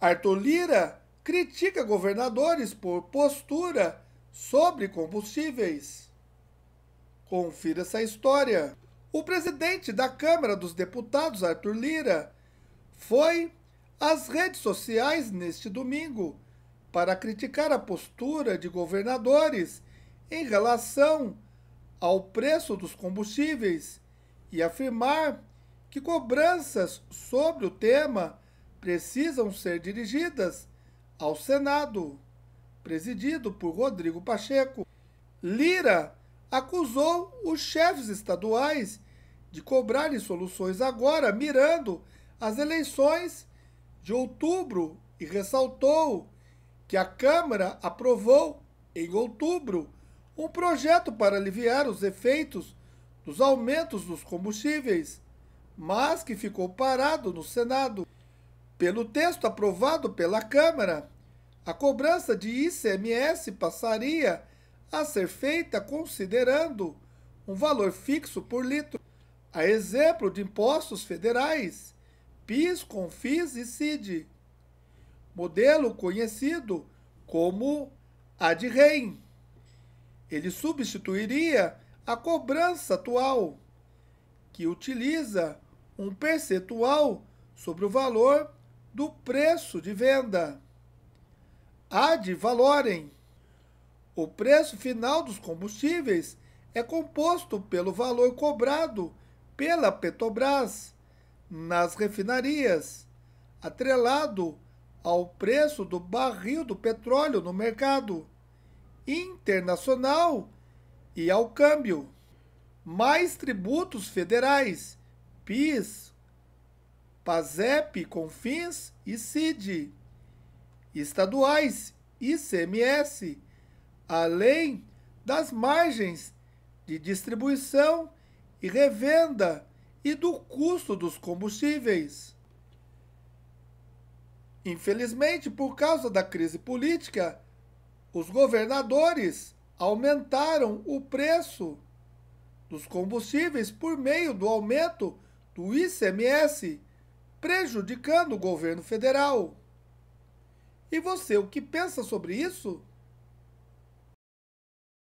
Arthur Lira critica governadores por postura sobre combustíveis. Confira essa história. O presidente da Câmara dos Deputados, Arthur Lira, foi às redes sociais neste domingo para criticar a postura de governadores em relação ao preço dos combustíveis e afirmar que cobranças sobre o tema precisam ser dirigidas ao Senado, presidido por Rodrigo Pacheco. Lira acusou os chefes estaduais de cobrarem soluções agora, mirando as eleições de outubro, e ressaltou que a Câmara aprovou em outubro um projeto para aliviar os efeitos dos aumentos dos combustíveis, mas que ficou parado no Senado. Pelo texto aprovado pela Câmara, a cobrança de ICMS passaria a ser feita considerando um valor fixo por litro, a exemplo de impostos federais, PIS, CONFIS e CID, modelo conhecido como a REM. Ele substituiria a cobrança atual, que utiliza um percentual sobre o valor do preço de venda. Ad valorem. O preço final dos combustíveis é composto pelo valor cobrado pela Petrobras nas refinarias, atrelado ao preço do barril do petróleo no mercado internacional e ao câmbio, mais tributos federais, PIS, PASEP, CONFINS e CID, estaduais, ICMS, além das margens de distribuição e revenda e do custo dos combustíveis. Infelizmente, por causa da crise política, os governadores aumentaram o preço dos combustíveis por meio do aumento do ICMS prejudicando o governo federal. E você, o que pensa sobre isso?